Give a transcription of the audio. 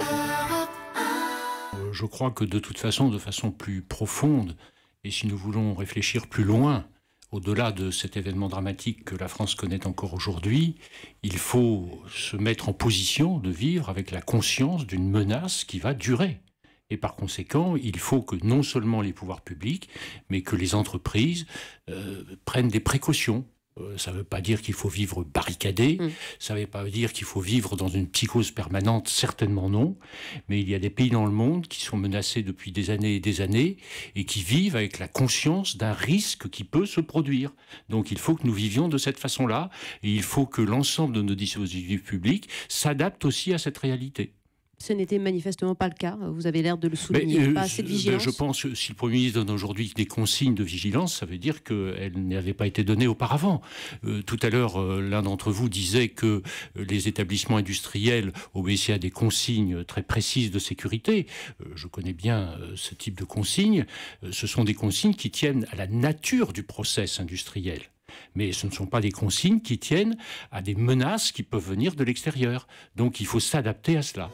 Euh, je crois que de toute façon, de façon plus profonde, et si nous voulons réfléchir plus loin, au-delà de cet événement dramatique que la France connaît encore aujourd'hui, il faut se mettre en position de vivre avec la conscience d'une menace qui va durer. Et par conséquent, il faut que non seulement les pouvoirs publics, mais que les entreprises euh, prennent des précautions euh, ça ne veut pas dire qu'il faut vivre barricadé, mm. ça ne veut pas dire qu'il faut vivre dans une psychose permanente, certainement non, mais il y a des pays dans le monde qui sont menacés depuis des années et des années et qui vivent avec la conscience d'un risque qui peut se produire. Donc il faut que nous vivions de cette façon-là et il faut que l'ensemble de nos dispositifs publics s'adaptent aussi à cette réalité. Ce n'était manifestement pas le cas. Vous avez l'air de le souligner. Euh, pas ben, je pense que si le Premier ministre donne aujourd'hui des consignes de vigilance, ça veut dire qu'elles n'avaient pas été données auparavant. Euh, tout à l'heure, euh, l'un d'entre vous disait que les établissements industriels obéissaient à des consignes très précises de sécurité. je connais bien ce type de consignes. ce sont des consignes qui tiennent à la nature du process industriel mais ce ne sont pas des consignes qui tiennent à des menaces qui peuvent venir de l'extérieur. Donc il faut s'adapter à cela.